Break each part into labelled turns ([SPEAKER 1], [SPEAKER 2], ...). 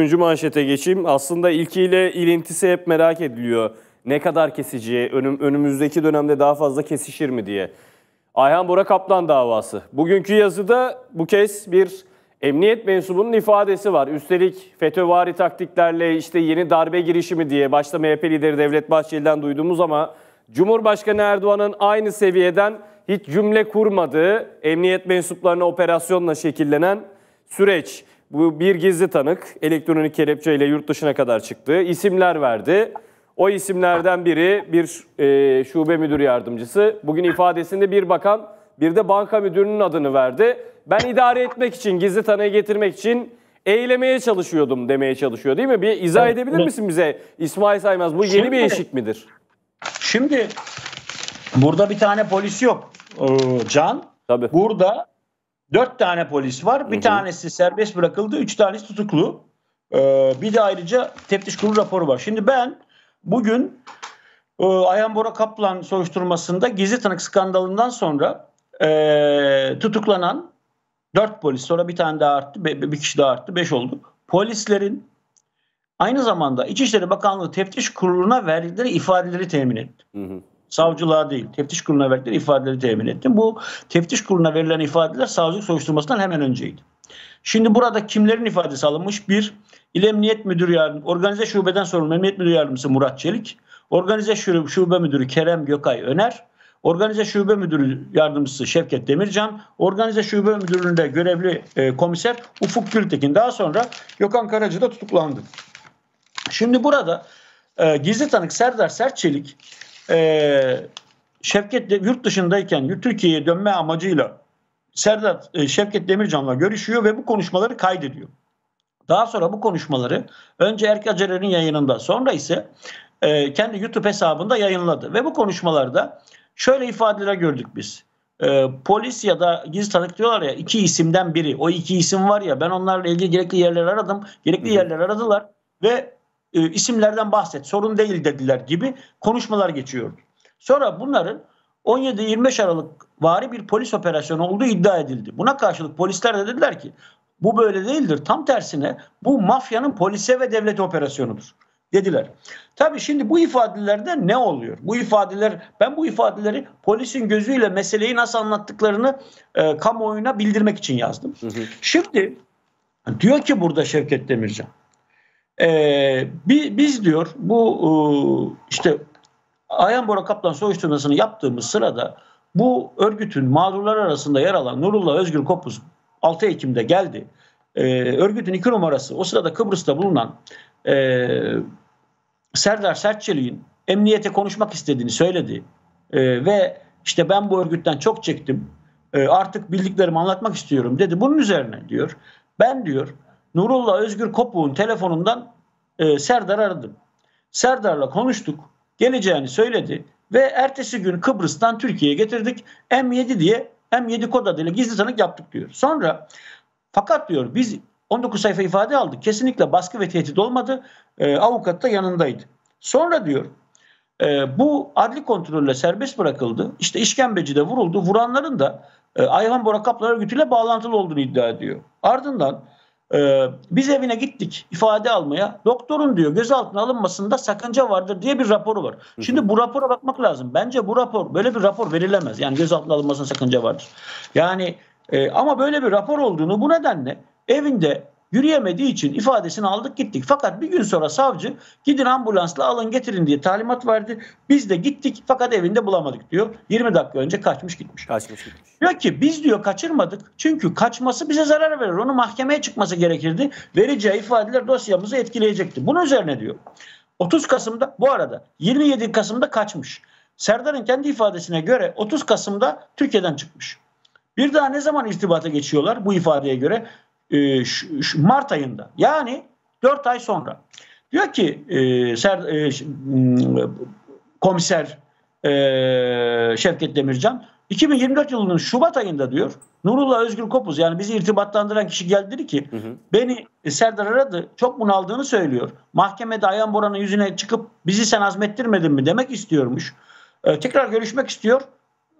[SPEAKER 1] Üçüncü manşete geçeyim. Aslında ilkiyle ilintisi hep merak ediliyor. Ne kadar kesici, önüm, önümüzdeki dönemde daha fazla kesişir mi diye. Ayhan Bora Kaplan davası. Bugünkü yazıda bu kez bir emniyet mensubunun ifadesi var. Üstelik FETÖ-vari taktiklerle işte yeni darbe girişimi diye başta MHP lideri Devlet Bahçeli'den duyduğumuz ama Cumhurbaşkanı Erdoğan'ın aynı seviyeden hiç cümle kurmadığı emniyet mensuplarına operasyonla şekillenen süreç. Bu bir gizli tanık elektronik kelepçeyle yurt dışına kadar çıktı. İsimler verdi. O isimlerden biri bir e, şube müdür yardımcısı. Bugün ifadesinde bir bakan bir de banka müdürünün adını verdi. Ben idare etmek için gizli tanığı getirmek için eylemeye çalışıyordum demeye çalışıyor değil mi? Bir izah edebilir misin bize İsmail Saymaz bu yeni şimdi, bir eşik midir? Şimdi burada bir tane polis yok ee, Can. Tabii. Burada
[SPEAKER 2] Dört tane polis var. Bir Hı-hı. tanesi serbest bırakıldı. Üç tanesi tutuklu. Ee, bir de ayrıca teftiş kurulu raporu var. Şimdi ben bugün e, Ayhan Bora Kaplan soruşturmasında gizli tanık skandalından sonra e, tutuklanan dört polis sonra bir tane daha arttı. Be, bir kişi daha arttı. Beş oldu. Polislerin aynı zamanda İçişleri Bakanlığı Teftiş Kurulu'na verdikleri ifadeleri temin etti. Hı hı savcılığa değil teftiş kuruluna verilen ifadeleri temin ettim. Bu teftiş kuruluna verilen ifadeler savcılık soruşturmasından hemen önceydi. Şimdi burada kimlerin ifadesi alınmış? Bir, İl Emniyet Müdür Yardımcısı, Organize Şubeden sorumlu Emniyet Müdür Yardımcısı Murat Çelik, Organize Şube, Şube Müdürü Kerem Gökay Öner, Organize Şube Müdürü Yardımcısı Şevket Demircan, Organize Şube Müdürlüğü'nde görevli e, komiser Ufuk Gültekin. Daha sonra Gökhan Karacı da tutuklandı. Şimdi burada e, gizli tanık Serdar Sertçelik e, Şevket de yurt dışındayken Türkiye'ye dönme amacıyla Serdar e, Şevket Demircan'la görüşüyor ve bu konuşmaları kaydediyor. Daha sonra bu konuşmaları önce Erk Acarer'in yayınında sonra ise e, kendi YouTube hesabında yayınladı. Ve bu konuşmalarda şöyle ifadeler gördük biz. E, polis ya da gizli tanık diyorlar ya iki isimden biri. O iki isim var ya ben onlarla ilgili gerekli yerleri aradım. Gerekli yerleri aradılar ve e, isimlerden bahset sorun değil dediler gibi konuşmalar geçiyordu. Sonra bunların 17-25 Aralık vari bir polis operasyonu olduğu iddia edildi. Buna karşılık polisler de dediler ki bu böyle değildir. Tam tersine bu mafyanın polise ve devlete operasyonudur dediler. Tabii şimdi bu ifadelerde ne oluyor? Bu ifadeler ben bu ifadeleri polisin gözüyle meseleyi nasıl anlattıklarını e, kamuoyuna bildirmek için yazdım. Hı hı. Şimdi diyor ki burada Şevket Demircan ee, biz diyor bu e, işte Ayhan Bora Kaplan soruşturmasını yaptığımız sırada bu örgütün mağdurlar arasında yer alan Nurullah Özgür Kopuz 6 Ekim'de geldi. Ee, örgütün iki numarası o sırada Kıbrıs'ta bulunan e, Serdar Sertçelik'in emniyete konuşmak istediğini söyledi. E, ve işte ben bu örgütten çok çektim. E, artık bildiklerimi anlatmak istiyorum dedi. Bunun üzerine diyor ben diyor Nurullah Özgür Kopuğun telefonundan e, Serdar aradım. Serdar'la konuştuk. Geleceğini söyledi ve ertesi gün Kıbrıs'tan Türkiye'ye getirdik. M7 diye M7 kod adıyla gizli tanık yaptık diyor. Sonra fakat diyor biz 19 sayfa ifade aldık. Kesinlikle baskı ve tehdit olmadı. E, avukat da yanındaydı. Sonra diyor e, bu adli kontrolle serbest bırakıldı. İşte işkembeci de vuruldu. Vuranların da e, Ayhan Bora Kaplan örgütüyle bağlantılı olduğunu iddia ediyor. Ardından ee, biz evine gittik ifade almaya. Doktorun diyor gözaltına alınmasında sakınca vardır diye bir raporu var. Şimdi bu rapora bakmak lazım. Bence bu rapor böyle bir rapor verilemez. Yani gözaltına alınmasında sakınca vardır. Yani e, ama böyle bir rapor olduğunu bu nedenle evinde Yürüyemediği için ifadesini aldık gittik. Fakat bir gün sonra savcı gidin ambulansla alın getirin diye talimat verdi. Biz de gittik fakat evinde bulamadık diyor. 20 dakika önce kaçmış gitmiş. Kaçmış gitmiş. Diyor ki biz diyor kaçırmadık. Çünkü kaçması bize zarar verir. Onu mahkemeye çıkması gerekirdi. Vereceği ifadeler dosyamızı etkileyecekti. Bunun üzerine diyor. 30 Kasım'da bu arada 27 Kasım'da kaçmış. Serdar'ın kendi ifadesine göre 30 Kasım'da Türkiye'den çıkmış. Bir daha ne zaman irtibata geçiyorlar bu ifadeye göre? e, şu, şu Mart ayında yani 4 ay sonra. Diyor ki e, ser, e, komiser e, Şevket Demircan 2024 yılının Şubat ayında diyor Nurullah Özgür Kopuz yani bizi irtibatlandıran kişi geldi dedi ki hı hı. beni Serdar aradı çok bunaldığını söylüyor. Mahkemede Ayhan Boran'ın yüzüne çıkıp bizi sen azmettirmedin mi demek istiyormuş. E, tekrar görüşmek istiyor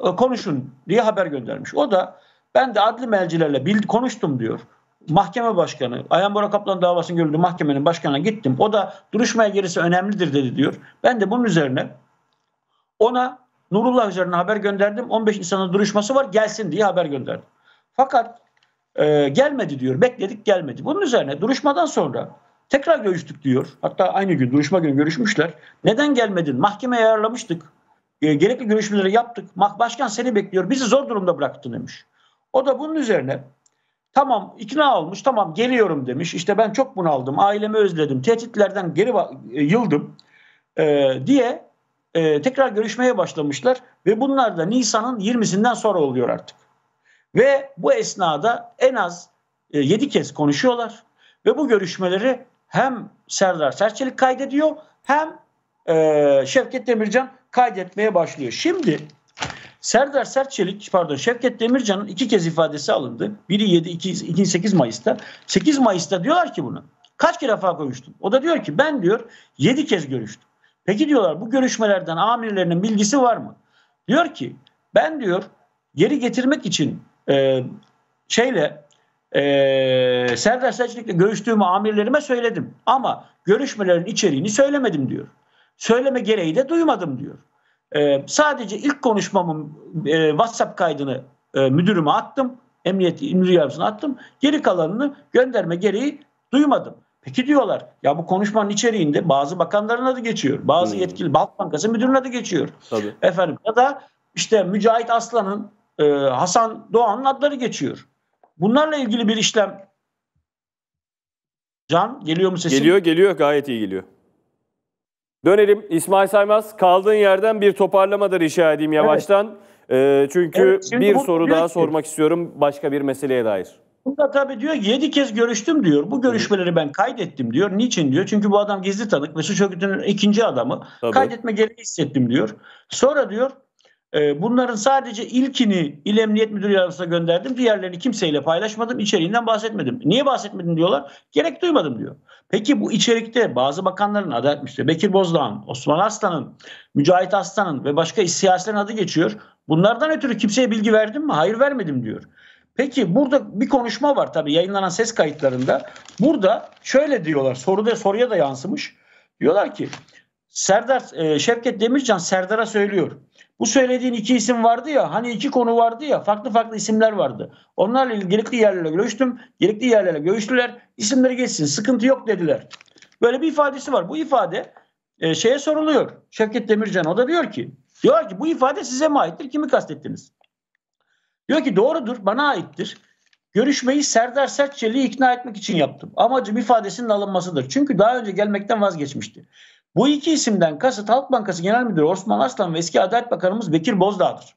[SPEAKER 2] e, konuşun diye haber göndermiş. O da ben de adli melcilerle bil, konuştum diyor mahkeme başkanı, Ayhan Bora Kaplan davasının görüldüğü mahkemenin başkanına gittim. O da duruşmaya girisi önemlidir dedi diyor. Ben de bunun üzerine ona Nurullah üzerine haber gönderdim. 15 insanın duruşması var gelsin diye haber gönderdim. Fakat e, gelmedi diyor. Bekledik gelmedi. Bunun üzerine duruşmadan sonra tekrar görüştük diyor. Hatta aynı gün duruşma günü görüşmüşler. Neden gelmedin? Mahkemeye ayarlamıştık. E, gerekli görüşmeleri yaptık. Başkan seni bekliyor. Bizi zor durumda bıraktın demiş. O da bunun üzerine Tamam ikna olmuş tamam geliyorum demiş. İşte ben çok bunaldım ailemi özledim tehditlerden geri e, yıldım e, diye e, tekrar görüşmeye başlamışlar. Ve bunlar da Nisan'ın 20'sinden sonra oluyor artık. Ve bu esnada en az e, 7 kez konuşuyorlar. Ve bu görüşmeleri hem Serdar Serçelik kaydediyor hem e, Şevket Demircan kaydetmeye başlıyor. Şimdi Serdar Serçelik pardon Şevket Demircan'ın iki kez ifadesi alındı. Biri 7, 2 8 Mayıs'ta. 8 Mayıs'ta diyorlar ki bunu. Kaç kere rafa konuştum. O da diyor ki ben diyor 7 kez görüştüm. Peki diyorlar bu görüşmelerden amirlerinin bilgisi var mı? Diyor ki ben diyor geri getirmek için e, şeyle e, Serdar Selçuk'la görüştüğümü amirlerime söyledim. Ama görüşmelerin içeriğini söylemedim diyor. Söyleme gereği de duymadım diyor. E, sadece ilk konuşmamın e, WhatsApp kaydını e, müdürüme attım. Emniyet müdür yardımcısına attım. Geri kalanını gönderme gereği duymadım. Peki diyorlar ya bu konuşmanın içeriğinde bazı bakanların adı geçiyor. Bazı hmm. yetkili Halk Bankası müdürünün adı geçiyor. Tabii. Efendim ya da işte Mücahit Aslan'ın, e, Hasan Doğan'ın adları
[SPEAKER 1] geçiyor. Bunlarla ilgili bir işlem Can geliyor mu sesim? Geliyor geliyor gayet iyi geliyor. Dönelim İsmail Saymaz. Kaldığın yerden bir toparlama da rica edeyim yavaştan. Evet. Ee, çünkü evet, bir soru daha ki, sormak istiyorum başka bir meseleye dair.
[SPEAKER 2] Bunda tabii diyor 7 kez görüştüm diyor. Bu görüşmeleri ben kaydettim diyor. Niçin diyor? Çünkü bu adam gizli tanık ve suç örgütünün ikinci adamı. Tabii. Kaydetme gereği hissettim diyor. Sonra diyor e, bunların sadece ilkini İl Emniyet Müdürü Yardımcısına gönderdim. Diğerlerini kimseyle paylaşmadım. İçeriğinden bahsetmedim. Niye bahsetmedin diyorlar. Gerek duymadım diyor. Peki bu içerikte bazı bakanların Adalet Müftü Bekir Bozdağ'ın, Osman Aslan'ın, Mücahit Aslan'ın ve başka siyasilerin adı geçiyor. Bunlardan ötürü kimseye bilgi verdim mi? Hayır vermedim diyor. Peki burada bir konuşma var tabii yayınlanan ses kayıtlarında. Burada şöyle diyorlar soruda soruya da yansımış. Diyorlar ki Serdar e, Şevket Demircan Serdar'a söylüyor. Bu söylediğin iki isim vardı ya hani iki konu vardı ya farklı farklı isimler vardı. Onlarla ilgili gerekli yerlerle görüştüm. Gerekli yerlerle görüştüler. İsimleri geçsin sıkıntı yok dediler. Böyle bir ifadesi var. Bu ifade e, şeye soruluyor. Şevket Demircan o da diyor ki diyor ki bu ifade size mi aittir? Kimi kastettiniz? Diyor ki doğrudur bana aittir. Görüşmeyi Serdar Sertçeli'yi ikna etmek için yaptım. Amacım ifadesinin alınmasıdır. Çünkü daha önce gelmekten vazgeçmişti. Bu iki isimden kasıt Halk Bankası Genel Müdürü Osman Aslan ve eski Adalet Bakanımız Bekir Bozdağ'dır.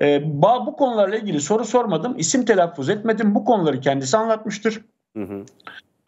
[SPEAKER 2] Ee, bu konularla ilgili soru sormadım, isim telaffuz etmedim. Bu konuları kendisi anlatmıştır. Hı hı.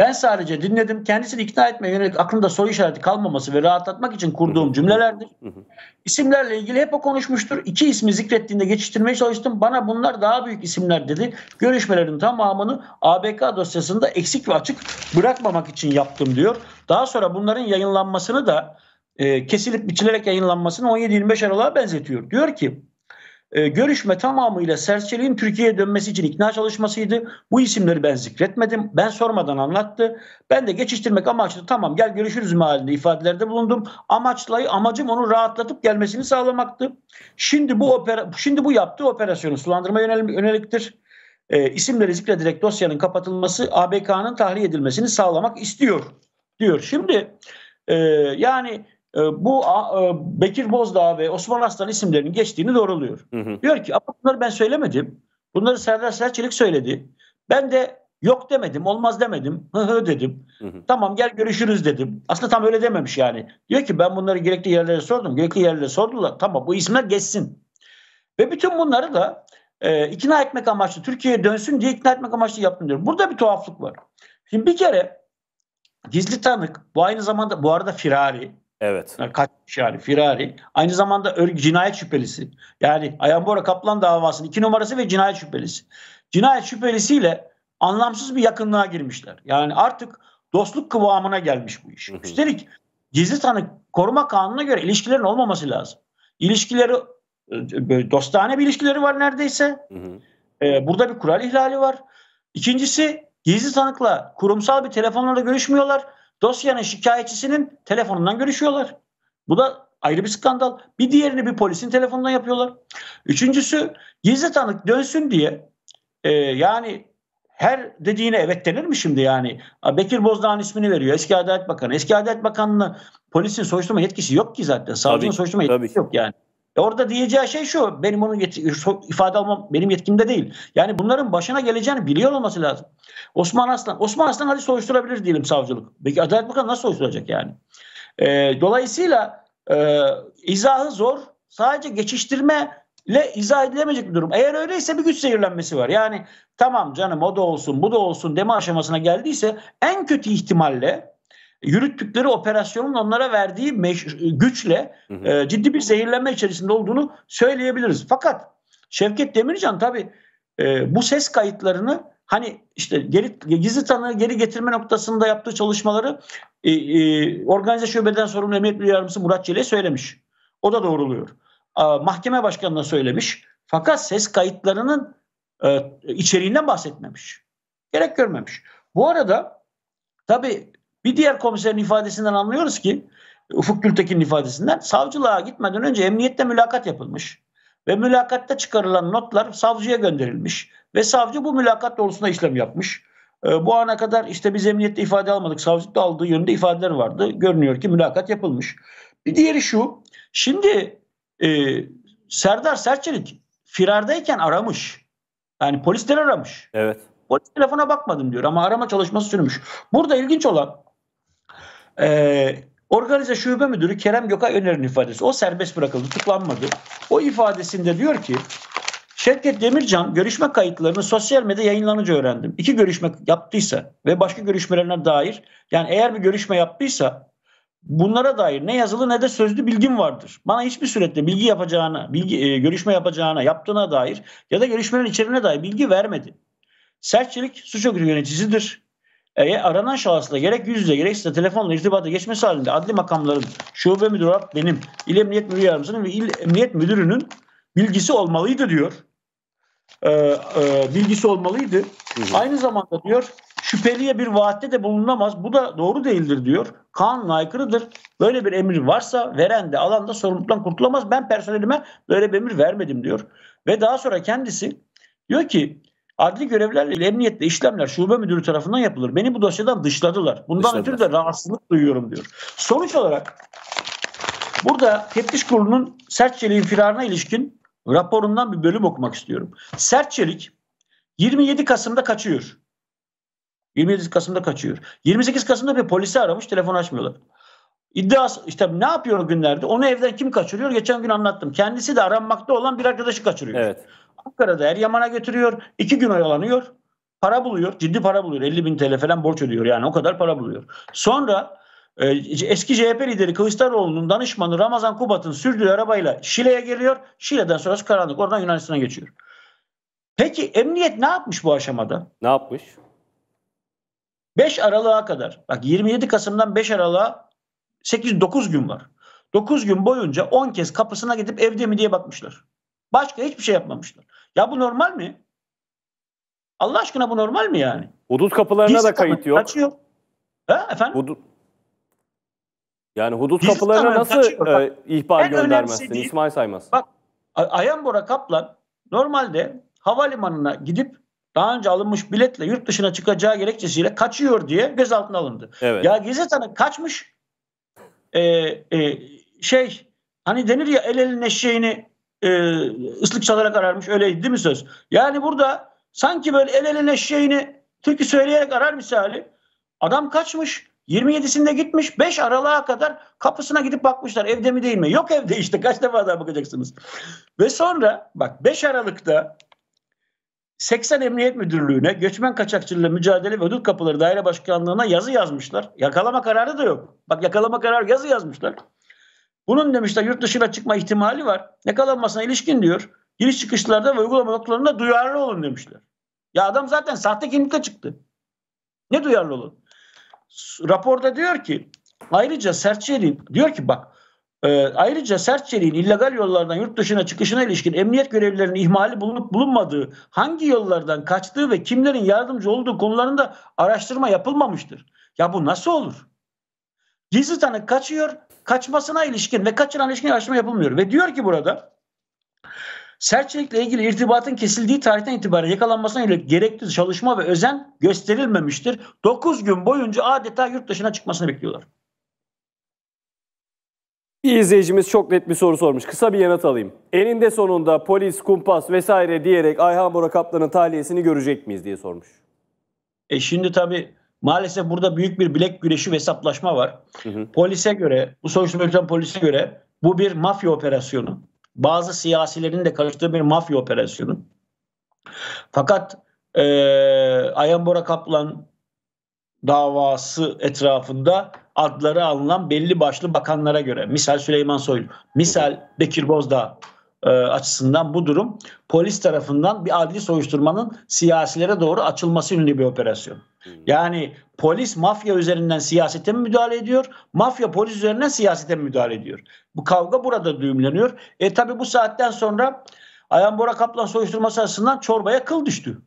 [SPEAKER 2] Ben sadece dinledim. Kendisini ikna etmeye yönelik aklımda soru işareti kalmaması ve rahatlatmak için kurduğum cümlelerdir. İsimlerle ilgili hep o konuşmuştur. İki ismi zikrettiğinde geçiştirmeye çalıştım. Bana bunlar daha büyük isimler dedi. Görüşmelerin tamamını ABK dosyasında eksik ve açık bırakmamak için yaptım diyor. Daha sonra bunların yayınlanmasını da e, kesilip biçilerek yayınlanmasını 17-25 Aralık'a benzetiyor. Diyor ki ee, görüşme tamamıyla Serçeli'nin Türkiye'ye dönmesi için ikna çalışmasıydı. Bu isimleri ben zikretmedim. Ben sormadan anlattı. Ben de geçiştirmek amaçlı tamam gel görüşürüz mü ifadelerde bulundum. Amaçlayı amacım onu rahatlatıp gelmesini sağlamaktı. Şimdi bu opera, şimdi bu yaptığı operasyonu sulandırma yöneliktir. E, isimleri zikrederek dosyanın kapatılması ABK'nın tahliye edilmesini sağlamak istiyor diyor. Şimdi e, yani ee, bu e, Bekir Bozdağ ve Osman Aslan isimlerinin geçtiğini doğruluyor. Hı hı. Diyor ki ama bunları ben söylemedim. Bunları Serdar Serçelik söyledi. Ben de yok demedim, olmaz demedim, hı hı dedim. Hı hı. Tamam gel görüşürüz dedim. Aslında tam öyle dememiş yani. Diyor ki ben bunları gerekli yerlere sordum. Gerekli yerlere sordular. Tamam bu isimler geçsin. Ve bütün bunları da e, ikna etmek amaçlı, Türkiye'ye dönsün diye ikna etmek amaçlı yaptım diyor. Burada bir tuhaflık var. Şimdi bir kere gizli tanık, bu aynı zamanda bu arada firari, Evet. Kaçmış yani firari. Aynı zamanda örgü cinayet şüphelisi. Yani Ayambora Kaplan davasının iki numarası ve cinayet şüphelisi. Cinayet şüphelisiyle anlamsız bir yakınlığa girmişler. Yani artık dostluk kıvamına gelmiş bu iş. Üstelik gizli tanık koruma kanununa göre ilişkilerin olmaması lazım. İlişkileri e, dostane bir ilişkileri var neredeyse. Ee, burada bir kural ihlali var. İkincisi gizli tanıkla kurumsal bir telefonla görüşmüyorlar dosyanın şikayetçisinin telefonundan görüşüyorlar. Bu da ayrı bir skandal. Bir diğerini bir polisin telefonundan yapıyorlar. Üçüncüsü gizli tanık dönsün diye e, yani her dediğine evet denir mi şimdi yani? Bekir Bozdağ'ın ismini veriyor. Eski Adalet Bakanı. Eski Adalet Bakanı'nı polisin soruşturma yetkisi yok ki zaten. Savcının soruşturma yetkisi tabii. yok yani. E, orada diyeceği şey şu. Benim onu yet- ifade almam benim yetkimde değil. Yani bunların başına geleceğini biliyor olması lazım. Osman Aslan. Osman Aslan hadi soruşturabilir diyelim savcılık. Peki Adalet Bakanı nasıl soruşturacak yani? E, dolayısıyla e, izahı zor. Sadece geçiştirme ile izah edilemeyecek bir durum. Eğer öyleyse bir güç seyirlenmesi var. Yani tamam canım o da olsun bu da olsun deme aşamasına geldiyse en kötü ihtimalle yürüttükleri operasyonun onlara verdiği güçle hı hı. E, ciddi bir zehirlenme içerisinde olduğunu söyleyebiliriz. Fakat Şevket Demircan tabi e, bu ses kayıtlarını hani işte geri, gizli tanığı geri getirme noktasında yaptığı çalışmaları e, e, organize şubeden sorumlu emniyet müdür yardımcısı Murat Çelik'e söylemiş. O da doğruluyor. E, mahkeme başkanına söylemiş. Fakat ses kayıtlarının e, içeriğinden bahsetmemiş. Gerek görmemiş. Bu arada tabi. Bir diğer komiserin ifadesinden anlıyoruz ki Ufuk Gültekin'in ifadesinden savcılığa gitmeden önce emniyette mülakat yapılmış ve mülakatta çıkarılan notlar savcıya gönderilmiş ve savcı bu mülakat doğrusunda işlem yapmış. E, bu ana kadar işte biz emniyette ifade almadık, da aldığı yönünde ifadeler vardı. Görünüyor ki mülakat yapılmış. Bir diğeri şu, şimdi e, Serdar Serçelik firardayken aramış. Yani polisler aramış. Evet. Polis telefona bakmadım diyor ama arama çalışması sürmüş. Burada ilginç olan ee, organize Şube Müdürü Kerem Gökay Öner'in ifadesi. O serbest bırakıldı, tutuklanmadı. O ifadesinde diyor ki Şevket Demircan görüşme kayıtlarını sosyal medyada yayınlanınca öğrendim. İki görüşme yaptıysa ve başka görüşmelerine dair yani eğer bir görüşme yaptıysa bunlara dair ne yazılı ne de sözlü bilgim vardır. Bana hiçbir surette bilgi yapacağına, bilgi e, görüşme yapacağına, yaptığına dair ya da görüşmenin içeriğine dair bilgi vermedi. Sertçilik suç örgütü yöneticisidir. E, aranan şahısla gerek yüz yüze gerekse telefonla irtibata geçmesi halinde adli makamların şube müdürü olarak benim, il emniyet müdürü yardımcısının ve il emniyet müdürünün bilgisi olmalıydı diyor. E, e, bilgisi olmalıydı. Hı hı. Aynı zamanda diyor şüpheliye bir vaatte de bulunamaz. Bu da doğru değildir diyor. Kanuna aykırıdır. Böyle bir emir varsa veren de alan da sorumluluktan kurtulamaz. Ben personelime böyle bir emir vermedim diyor. Ve daha sonra kendisi diyor ki Adli görevlerle emniyette işlemler şube müdürü tarafından yapılır. Beni bu dosyadan dışladılar. Bundan dışladılar. ötürü de rahatsızlık duyuyorum diyor. Sonuç olarak burada teftiş kurulunun Sertçelik'in firarına ilişkin raporundan bir bölüm okumak istiyorum. Sertçelik 27 Kasım'da kaçıyor. 27 Kasım'da kaçıyor. 28 Kasım'da bir polisi aramış telefon açmıyorlar. İddia işte ne yapıyor günlerde? Onu evden kim kaçırıyor? Geçen gün anlattım. Kendisi de aranmakta olan bir arkadaşı kaçırıyor. Evet. Ankara'da Eryaman'a götürüyor. iki gün oyalanıyor. Para buluyor. Ciddi para buluyor. 50 bin TL falan borç ödüyor. Yani o kadar para buluyor. Sonra e, eski CHP lideri Kılıçdaroğlu'nun danışmanı Ramazan Kubat'ın sürdüğü arabayla Şile'ye geliyor. Şile'den sonrası karanlık. Oradan Yunanistan'a geçiyor. Peki emniyet ne yapmış bu aşamada? Ne yapmış? 5 Aralık'a kadar. Bak 27 Kasım'dan 5 Aralık'a 8-9 gün var. 9 gün boyunca 10 kez kapısına gidip evde mi diye bakmışlar. Başka hiçbir şey yapmamışlar. Ya bu normal mi? Allah aşkına bu normal
[SPEAKER 1] mi yani? Hudut kapılarına Gizli da kayıt yok. Kaçıyor. Ha efendim? Hudut yani hudut Gizli kapılarına nasıl e, ihbar en göndermezsin değil. İsmail
[SPEAKER 2] Saymaz? Bak Ayhan Bora Kaplan normalde havalimanına gidip daha önce alınmış biletle yurt dışına çıkacağı gerekçesiyle kaçıyor diye gözaltına alındı. Evet. Ya Gizet Hanım kaçmış e, e, şey hani denir ya el elin eşeğini e, ıslık çalarak ararmış öyleydi değil mi söz? Yani burada sanki böyle el eline şeyini türkü söyleyerek arar misali. Adam kaçmış 27'sinde gitmiş 5 aralığa kadar kapısına gidip bakmışlar evde mi değil mi? Yok evde işte kaç defa daha bakacaksınız. Ve sonra bak 5 Aralık'ta 80 Emniyet Müdürlüğü'ne Göçmen Kaçakçılığıyla Mücadele ve Hudut Kapıları Daire Başkanlığı'na yazı yazmışlar. Yakalama kararı da yok. Bak yakalama kararı yazı yazmışlar. Bunun demişler yurt dışına çıkma ihtimali var. Ne Yakalanmasına ilişkin diyor. Giriş çıkışlarda ve uygulama noktalarında duyarlı olun demişler. Ya adam zaten sahte kimlikle çıktı. Ne duyarlı olun? Raporda diyor ki ayrıca Serçeli'nin diyor ki bak e, ayrıca Serçeli'nin illegal yollardan yurt dışına çıkışına ilişkin emniyet görevlilerinin ihmali bulunup bulunmadığı, hangi yollardan kaçtığı ve kimlerin yardımcı olduğu konularında araştırma yapılmamıştır. Ya bu nasıl olur? Gizli tanık kaçıyor. Kaçmasına ilişkin ve kaçırana ilişkin araştırma yapılmıyor. Ve diyor ki burada Serçelik'le ilgili irtibatın kesildiği tarihten itibaren yakalanmasına yönelik gerekli çalışma ve özen gösterilmemiştir. 9 gün boyunca adeta yurt dışına çıkmasını
[SPEAKER 1] bekliyorlar. Bir izleyicimiz çok net bir soru sormuş. Kısa bir yanıt alayım. Eninde sonunda polis, kumpas vesaire diyerek Ayhan Bora Kaplan'ın tahliyesini görecek miyiz diye sormuş.
[SPEAKER 2] E şimdi tabii Maalesef burada büyük bir bilek güreşi ve hesaplaşma var. Hı hı. Polise göre, bu soruşturma yürüten polise göre bu bir mafya operasyonu. Bazı siyasilerin de karıştığı bir mafya operasyonu. Fakat e, Ayhan Bora Kaplan davası etrafında adları alınan belli başlı bakanlara göre, misal Süleyman Soylu, misal Bekir Bozdağ, e, açısından bu durum polis tarafından bir adli soruşturmanın siyasilere doğru açılması ünlü bir operasyon. Hmm. Yani polis mafya üzerinden siyasete mi müdahale ediyor? Mafya polis üzerinden siyasete mi müdahale ediyor? Bu kavga burada düğümleniyor. E tabi bu saatten sonra Ayhan Bora Kaplan soruşturması açısından çorbaya kıl düştü.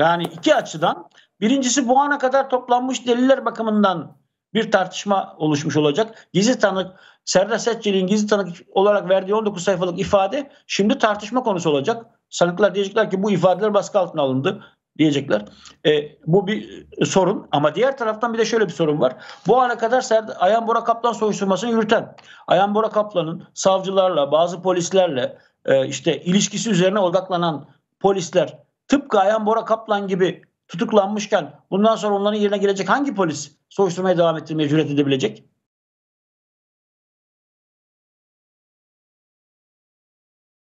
[SPEAKER 2] Yani iki açıdan birincisi bu ana kadar toplanmış deliller bakımından bir tartışma oluşmuş olacak. Gizli tanık Serdar Setçeli'nin gizli tanık olarak verdiği 19 sayfalık ifade şimdi tartışma konusu olacak. Sanıklar diyecekler ki bu ifadeler baskı altına alındı diyecekler. E, bu bir sorun ama diğer taraftan bir de şöyle bir sorun var. Bu ana kadar Serd Ayhan Bora Kaplan soruşturmasını yürüten Ayhan Bora Kaplan'ın savcılarla bazı polislerle e, işte ilişkisi üzerine odaklanan polisler tıpkı Ayhan Bora Kaplan gibi tutuklanmışken bundan sonra onların yerine gelecek hangi polis soruşturmaya devam
[SPEAKER 1] ettirmeye cüret edebilecek?